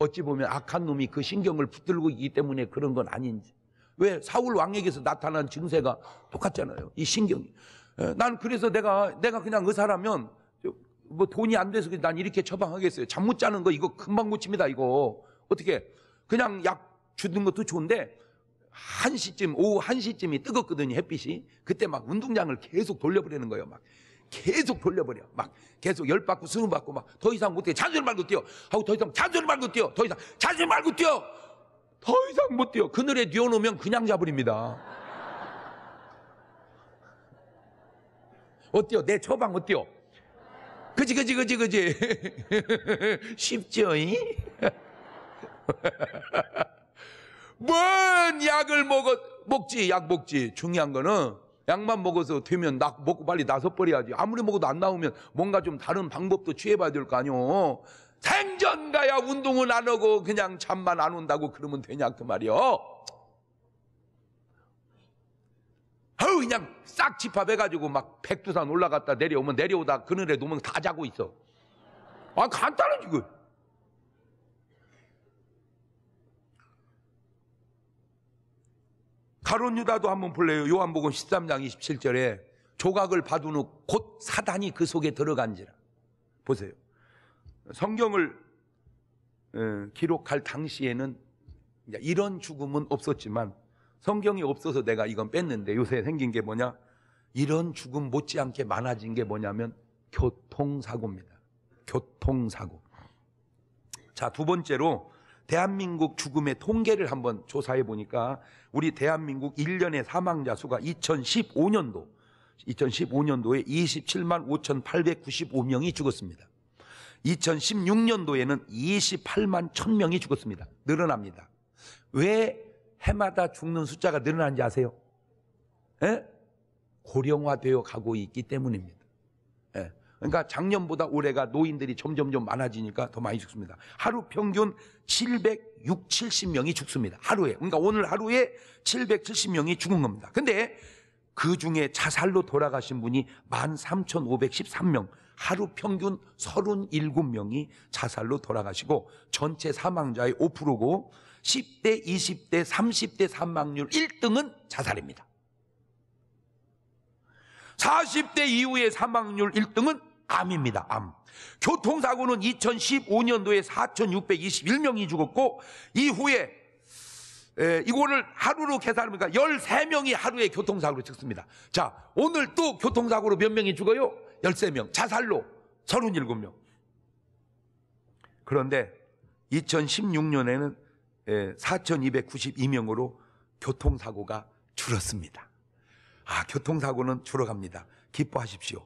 어찌 보면 악한 놈이 그 신경을 붙들고 있기 때문에 그런 건 아닌지. 왜 사울 왕에게서 나타난 증세가 똑같잖아요. 이 신경이. 예, 난 그래서 내가 내가 그냥 의사라면 그 뭐 돈이 안 돼서 난 이렇게 처방하겠어요. 잠 못 자는 거 이거 금방 고칩니다. 이거 어떻게 그냥 약 주는 것도 좋은데 한시쯤 오후 한시쯤이 뜨겁거든요. 햇빛이. 그때 막 운동장을 계속 돌려버리는 거예요. 막 계속 돌려버려. 막 계속 열받고 스무받고 막 더 이상 못해. 잔소리 말고 뛰어. 하고 더 이상 잔소리 말고 뛰어. 더 이상 잔소리 말고 뛰어. 더 이상 못 뛰어. 그늘에 뛰어놓으면 그냥 잡으립니다. 어때요? 내 처방 어때요? 그지, 그지, 그지, 그지. 쉽죠, 이? 뭔 약을 먹어, 먹지, 약 먹지. 중요한 거는 약만 먹어서 되면 나 먹고 빨리 나서버려야지. 아무리 먹어도 안 나오면 뭔가 좀 다른 방법도 취해봐야 될 거 아니오. 생전 가야 운동은 안 하고 그냥 잠만 안 온다고 그러면 되냐 그 말이요. 아우 그냥 싹 집합해가지고 막 백두산 올라갔다 내려오면 내려오다 그늘에 놓으면 다 자고 있어. 아 간단하지 그. 가론 유다도 한번 볼래요. 요한복음 13장 27절에 조각을 받은 후 곧 사단이 그 속에 들어간지라. 보세요. 성경을 기록할 당시에는 이런 죽음은 없었지만 성경이 없어서 내가 이건 뺐는데 요새 생긴 게 뭐냐? 이런 죽음 못지않게 많아진 게 뭐냐면 교통사고입니다. 교통사고. 자, 두 번째로 대한민국 죽음의 통계를 한번 조사해 보니까 우리 대한민국 1년의 사망자 수가 2015년도 2015년도에 27만 5,895명이 죽었습니다. 2016년도에는 28만 1,000명이 죽었습니다. 늘어납니다. 왜 해마다 죽는 숫자가 늘어나는지 아세요? 에? 예? 고령화되어 가고 있기 때문입니다. 에? 예. 그러니까 작년보다 올해가 노인들이 점점점 많아지니까 더 많이 죽습니다. 하루 평균 706, 70명이 죽습니다. 하루에. 그러니까 오늘 하루에 770명이 죽은 겁니다. 근데 그 중에 자살로 돌아가신 분이 13,513명, 하루 평균 37명이 자살로 돌아가시고 전체 사망자의 5%고 10대, 20대, 30대 사망률 1등은 자살입니다. 40대 이후의 사망률 1등은 암입니다. 암. 교통사고는 2015년도에 4,621명이 죽었고 이후에 에, 이거를 하루로 계산하니까 13명이 하루에 교통사고로 죽습니다. 자, 오늘 또 교통사고로 몇 명이 죽어요? 13명. 자살로 37명. 그런데 2016년에는 4,292명으로 교통사고가 줄었습니다. 아, 교통사고는 줄어갑니다. 기뻐하십시오.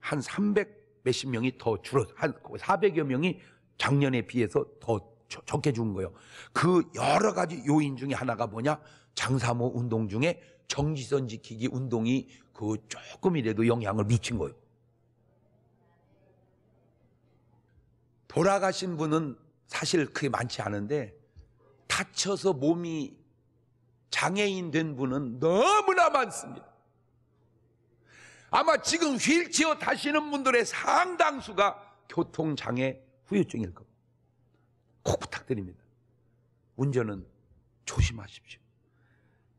한300 몇십 명이 더 줄어, 한 400여 명이 작년에 비해서 더 적게 죽은 거예요. 그 여러 가지 요인 중에 하나가 뭐냐? 장사모 운동 중에 정지선 지키기 운동이 그 조금이라도 영향을 미친 거예요. 돌아가신 분은 사실 그게 많지 않은데 다쳐서 몸이 장애인 된 분은 너무나 많습니다. 아마 지금 휠체어 타시는 분들의 상당수가 교통장애 후유증일 겁니다. 꼭 부탁드립니다. 운전은 조심하십시오.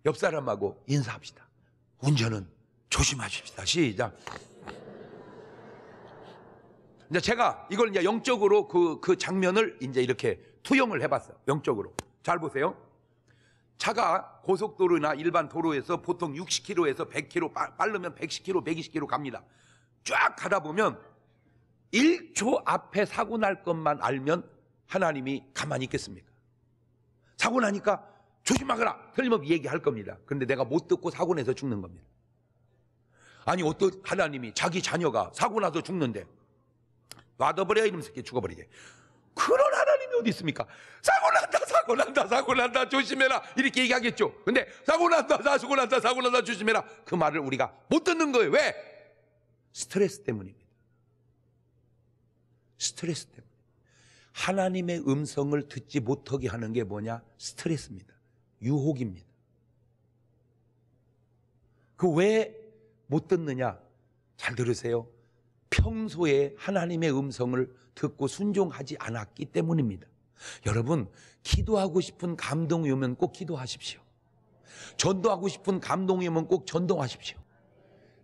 옆 사람하고 인사합시다. 운전은 조심하십시다. 시작. 이제 제가 이걸 이제 영적으로 그, 그 장면을 이제 이렇게 투영을 해봤어요. 영적으로. 잘 보세요. 차가 고속도로나 일반 도로에서 보통 60km에서 100km, 빠르면 110km, 120km 갑니다. 쫙 가다 보면 1초 앞에 사고 날 것만 알면 하나님이 가만히 있겠습니까? 사고 나니까 조심하거라! 틀림없이 얘기할 겁니다. 그런데 내가 못 듣고 사고 내서 죽는 겁니다. 아니, 어떤 하나님이 자기 자녀가 사고 나서 죽는데, 놔둬버려, 이놈 새끼 죽어버리게. 그런 하나 어디 있습니까? 사고 난다, 사고 난다, 사고 난다, 조심해라. 이렇게 얘기하겠죠. 근데 사고 난다, 사고 난다, 사고 난다, 조심해라. 그 말을 우리가 못 듣는 거예요. 왜? 스트레스 때문입니다. 스트레스 때문에. 하나님의 음성을 듣지 못하게 하는 게 뭐냐? 스트레스입니다. 유혹입니다. 그 왜 못 듣느냐? 잘 들으세요. 평소에 하나님의 음성을 듣고 순종하지 않았기 때문입니다. 여러분, 기도하고 싶은 감동이 오면 꼭 기도하십시오. 전도하고 싶은 감동이 오면 꼭 전도하십시오.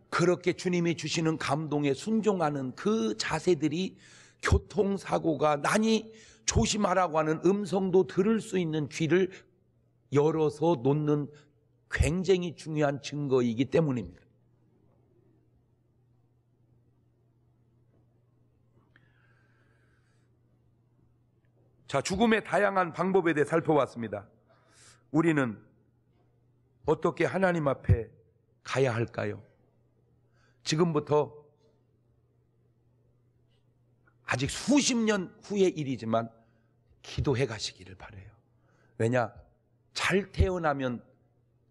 그렇게 주님이 주시는 감동에 순종하는 그 자세들이 교통사고가 나니 조심하라고 하는 음성도 들을 수 있는 귀를 열어서 놓는 굉장히 중요한 증거이기 때문입니다. 자, 죽음의 다양한 방법에 대해 살펴봤습니다. 우리는 어떻게 하나님 앞에 가야 할까요? 지금부터 아직 수십 년 후의 일이지만 기도해 가시기를 바래요. 왜냐? 잘 태어나면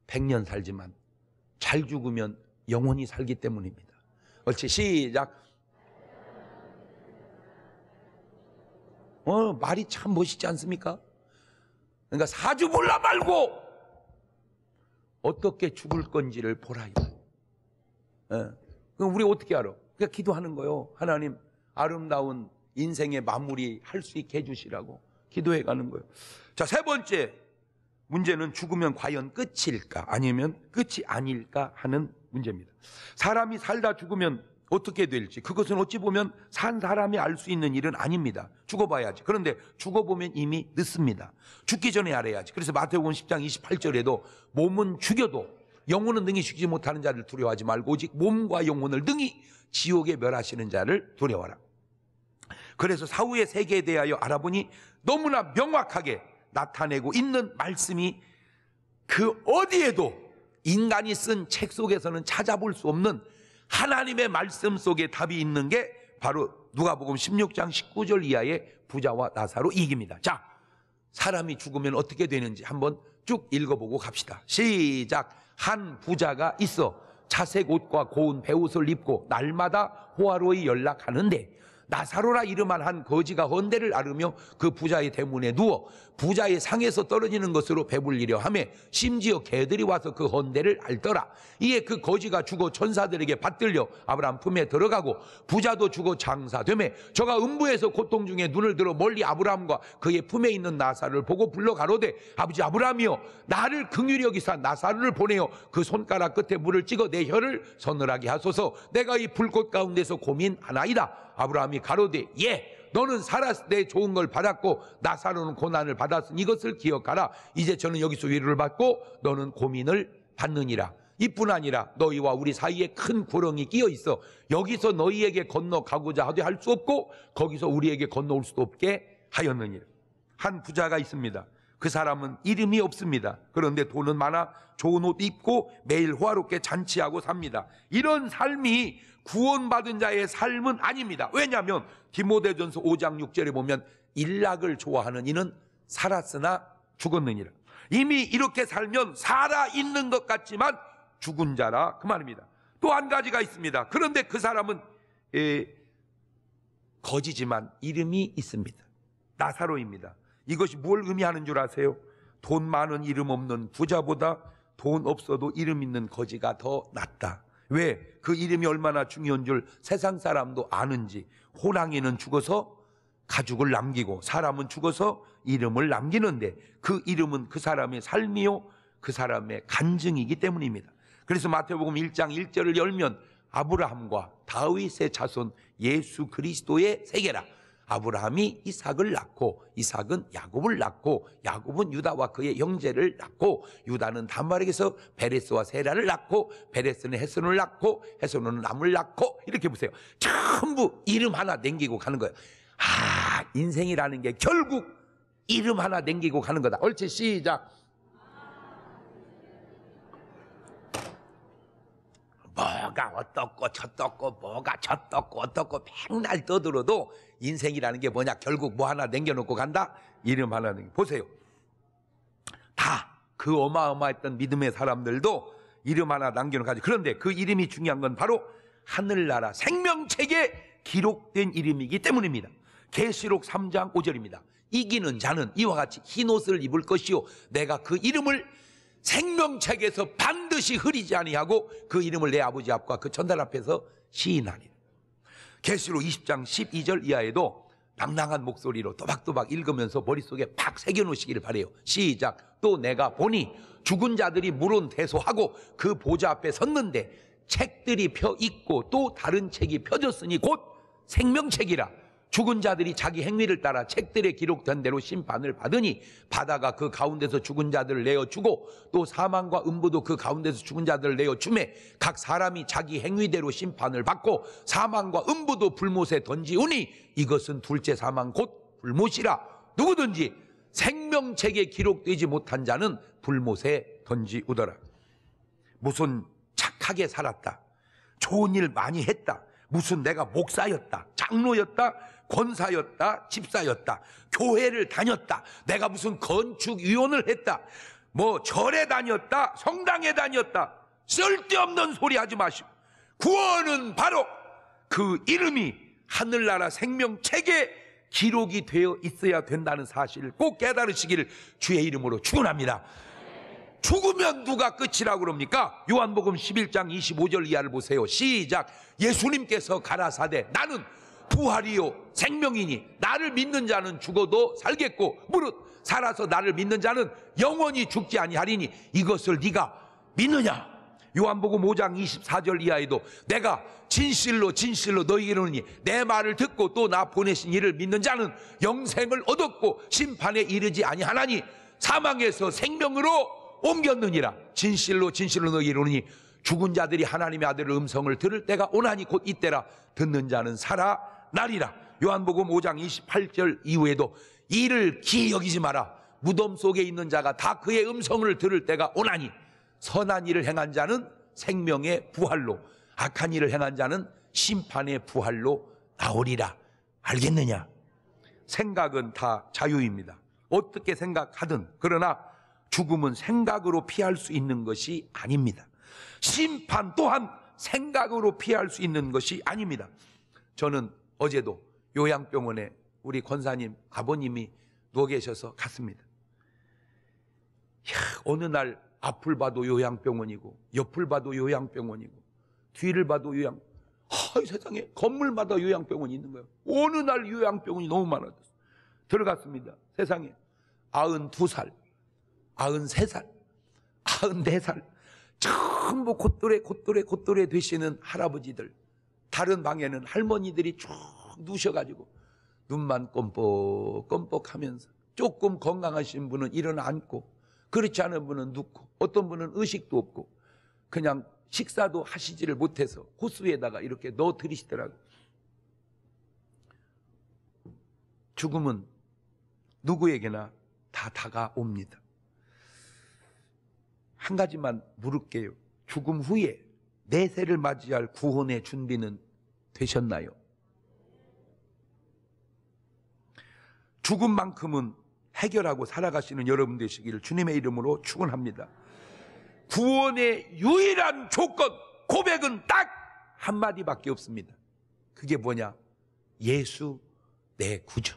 100년 살지만 잘 죽으면 영원히 살기 때문입니다. 어찌 시작. 어, 말이 참 멋있지 않습니까? 그러니까 사주 몰라 말고 어떻게 죽을 건지를 보라. 어. 예. 그럼 우리 어떻게 알아? 그러니까 기도하는 거요. 하나님 아름다운 인생의 마무리 할 수 있게 해주시라고 기도해 가는 거예요. 자, 세 번째 문제는 죽으면 과연 끝일까 아니면 끝이 아닐까 하는 문제입니다. 사람이 살다 죽으면 어떻게 될지 그것은 어찌 보면 산 사람이 알 수 있는 일은 아닙니다. 죽어봐야지. 그런데 죽어보면 이미 늦습니다. 죽기 전에 알아야지. 그래서 마태복음 10장 28절에도 몸은 죽여도 영혼은 능히 죽지 못하는 자를 두려워하지 말고 오직 몸과 영혼을 능히 지옥에 멸하시는 자를 두려워라. 그래서 사후의 세계에 대하여 알아보니 너무나 명확하게 나타내고 있는 말씀이 그 어디에도 인간이 쓴 책 속에서는 찾아볼 수 없는 하나님의 말씀 속에 답이 있는 게 바로 누가복음 16장 19절 이하의 부자와 나사로 이깁니다. 자, 사람이 죽으면 어떻게 되는지 한번 쭉 읽어보고 갑시다. 시작. 한 부자가 있어 자색 옷과 고운 배옷을 입고 날마다 호화로이 연락하는데 나사로라 이름을 한 거지가 헌대를 아르며 그 부자의 대문에 누워 부자의 상에서 떨어지는 것으로 배불리려 함에 심지어 개들이 와서 그 헌대를 알더라 이에 그 거지가 죽어 천사들에게 받들려 아브라함 품에 들어가고 부자도 죽어 장사되에 저가 음부에서 고통 중에 눈을 들어 멀리 아브라함과 그의 품에 있는 나사를 보고 불러 가로되 아버지 아브라함이여 나를 긍휼히 여기사 나사를 보내어 그 손가락 끝에 물을 찍어 내 혀를 서늘하게 하소서 내가 이 불꽃 가운데서 고민하나이다. 아브라함이 가로되 예 너는 살았을 때 좋은 걸 받았고 나사로는 고난을 받았으니 이것을 기억하라 이제 저는 여기서 위로를 받고 너는 고민을 받느니라 이뿐 아니라 너희와 우리 사이에 큰 구렁이 끼어 있어 여기서 너희에게 건너가고자 하되 할 수 없고 거기서 우리에게 건너올 수도 없게 하였느니라 한 부자가 있습니다 그 사람은 이름이 없습니다. 그런데 돈은 많아 좋은 옷 입고 매일 호화롭게 잔치하고 삽니다. 이런 삶이 구원받은 자의 삶은 아닙니다. 왜냐하면 디모데전서 5장 6절에 보면 일락을 좋아하는 이는 살았으나 죽었느니라. 이미 이렇게 살면 살아 있는 것 같지만 죽은 자라 그 말입니다. 또 한 가지가 있습니다. 그런데 그 사람은 에, 예, 거지지만 이름이 있습니다. 나사로입니다. 이것이 뭘 의미하는 줄 아세요? 돈 많은 이름 없는 부자보다 돈 없어도 이름 있는 거지가 더 낫다. 왜? 그 이름이 얼마나 중요한 줄 세상 사람도 아는지. 호랑이는 죽어서 가죽을 남기고 사람은 죽어서 이름을 남기는데 그 이름은 그 사람의 삶이요. 그 사람의 간증이기 때문입니다. 그래서 마태복음 1장 1절을 열면 아브라함과 다윗의 자손 예수 그리스도의 세계라. 아브라함이 이삭을 낳고 이삭은 야곱을 낳고 야곱은 유다와 그의 형제를 낳고 유다는 단말에게서 베레스와 세라를 낳고 베레스는 헤손을 낳고 헤손은 남을 낳고 이렇게 보세요. 전부 이름 하나 남기고 가는 거예요. 아 인생이라는 게 결국 이름 하나 남기고 가는 거다. 얼치 시작. 뭐가 어떻고 저떻고 뭐가 저떻고 어떻고 백날 떠들어도 인생이라는 게 뭐냐 결국 뭐 하나 남겨놓고 간다 이름 하나 남겨 보세요 다 그 어마어마했던 믿음의 사람들도 이름 하나 남겨놓고 가지 그런데 그 이름이 중요한 건 바로 하늘나라 생명책에 기록된 이름이기 때문입니다 계시록 3장 5절입니다 이기는 자는 이와 같이 흰 옷을 입을 것이요 내가 그 이름을 생명책에서 반 반드시 흐리지 아니하고 그 이름을 내 아버지 앞과 그 전달 앞에서 시인하니라 계시록 20장 12절 이하에도 낭낭한 목소리로 또박또박 읽으면서 머릿속에 팍 새겨 놓으시기를 바래요. 시작. 또 내가 보니 죽은 자들이 물은 대소하고 그 보좌 앞에 섰는데 책들이 펴 있고 또 다른 책이 펴졌으니 곧 생명책이라 죽은 자들이 자기 행위를 따라 책들에 기록된 대로 심판을 받으니 바다가 그 가운데서 죽은 자들을 내어 주고 또 사망과 음부도 그 가운데서 죽은 자들을 내어 주매 각 사람이 자기 행위대로 심판을 받고 사망과 음부도 불못에 던지오니 이것은 둘째 사망 곧 불못이라 누구든지 생명책에 기록되지 못한 자는 불못에 던지우더라. 무슨 착하게 살았다. 좋은 일 많이 했다. 무슨 내가 목사였다. 장로였다. 권사였다, 집사였다, 교회를 다녔다, 내가 무슨 건축위원을 했다, 뭐 절에 다녔다, 성당에 다녔다, 쓸데없는 소리 하지 마시고, 구원은 바로 그 이름이 하늘나라 생명책에 기록이 되어 있어야 된다는 사실을 꼭 깨달으시기를 주의 이름으로 축원합니다. 죽으면 누가 끝이라고 그럽니까? 요한복음 11장 25절 이하를 보세요. 시작. 예수님께서 가라사대 나는 부활이요 생명이니 나를 믿는 자는 죽어도 살겠고 무릇 살아서 나를 믿는 자는 영원히 죽지 아니하리니 이것을 네가 믿느냐 요한복음 5장 24절 이하에도 내가 진실로 진실로 너희에게 이르내 니 말을 듣고 또 나 보내신 이를 믿는 자는 영생을 얻었고 심판에 이르지 아니하나니 사망에서 생명으로 옮겼느니라 진실로 진실로 너희에게 이르니 죽은 자들이 하나님의 아들의 음성을 들을 때가 오나니 곧 이때라 듣는 자는 살아 날이라. 요한복음 5장 28절 이후에도 이를 기 여기지 마라. 무덤 속에 있는 자가 다 그의 음성을 들을 때가 오나니 선한 일을 행한 자는 생명의 부활로 악한 일을 행한 자는 심판의 부활로 나오리라. 알겠느냐? 생각은 다 자유입니다. 어떻게 생각하든 그러나 죽음은 생각으로 피할 수 있는 것이 아닙니다. 심판 또한 생각으로 피할 수 있는 것이 아닙니다. 저는 어제도 요양병원에 우리 권사님, 아버님이 누워 계셔서 갔습니다. 야 어느 날 앞을 봐도 요양병원이고, 옆을 봐도 요양병원이고, 뒤를 봐도 요양, 아, 세상에 건물마다 요양병원이 있는 거예요. 어느 날 요양병원이 너무 많아졌어. 들어갔습니다. 세상에. 92살, 93살, 94살. 전부 곧돌에 곧돌에 곧돌에 되시는 할아버지들, 다른 방에는 할머니들이 쭉 누셔가지고 눈만 껌뻑껌뻑 하면서 조금 건강하신 분은 일어나 앉고 그렇지 않은 분은 눕고 어떤 분은 의식도 없고 그냥 식사도 하시지를 못해서 호수에다가 이렇게 넣어 드리시더라고요 죽음은 누구에게나 다 다가옵니다. 한 가지만 물을게요. 죽음 후에 내세를 맞이할 구원의 준비는 되셨나요? 죽은만큼은 해결하고 살아가시는 여러분 되시기를 주님의 이름으로 축원합니다. 구원의 유일한 조건 고백은 딱 한마디밖에 없습니다. 그게 뭐냐? 예수 내 구주.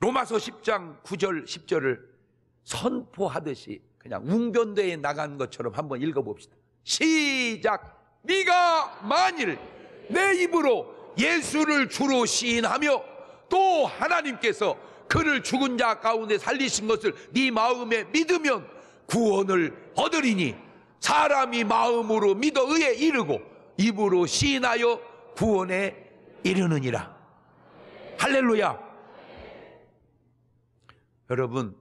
로마서 10장 9절 10절을 선포하듯이 그냥 웅변대에 나간 것처럼 한번 읽어봅시다. 시작 네가 만일 내 입으로 예수를 주로 시인하며 또 하나님께서 그를 죽은 자 가운데 살리신 것을 네 마음에 믿으면 구원을 얻으리니 사람이 마음으로 믿어 의에 이르고 입으로 시인하여 구원에 이르느니라 할렐루야 여러분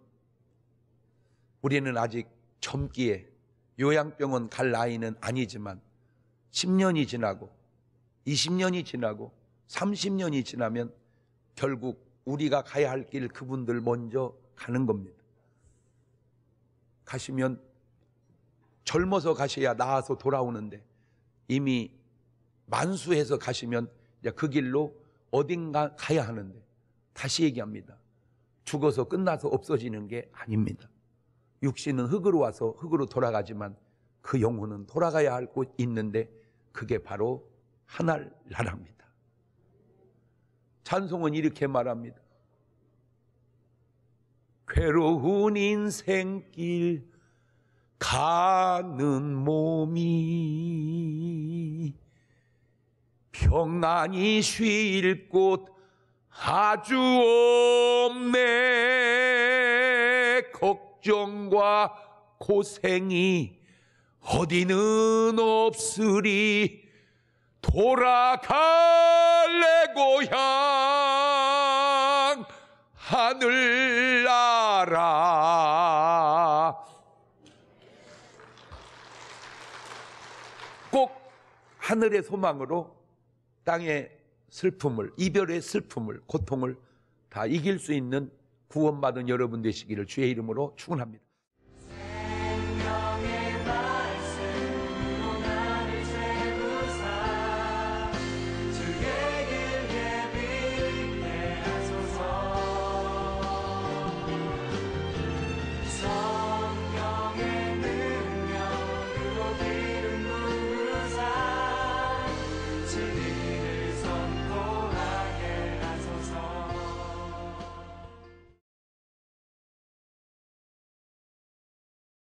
우리는 아직 젊기에 요양병원 갈 나이는 아니지만 10년이 지나고 20년이 지나고 30년이 지나면 결국 우리가 가야 할 길 그분들 먼저 가는 겁니다. 가시면 젊어서 가셔야 나아서 돌아오는데 이미 만수해서 가시면 그 길로 어딘가 가야 하는데 다시 얘기합니다. 죽어서 끝나서 없어지는 게 아닙니다. 육신은 흙으로 와서 흙으로 돌아가지만 그 영혼은 돌아가야 할 곳 있는데 그게 바로 하늘나라입니다. 찬송은 이렇게 말합니다. 괴로운 인생길 가는 몸이 평안히 쉴 곳 아주 없네. 걱정과 고생이 어디는 없으리 돌아갈래 고향 하늘나라 꼭 하늘의 소망으로 땅의 슬픔을 이별의 슬픔을 고통을 다 이길 수 있는 구원받은 여러분 되시기를 주의 이름으로 축원합니다.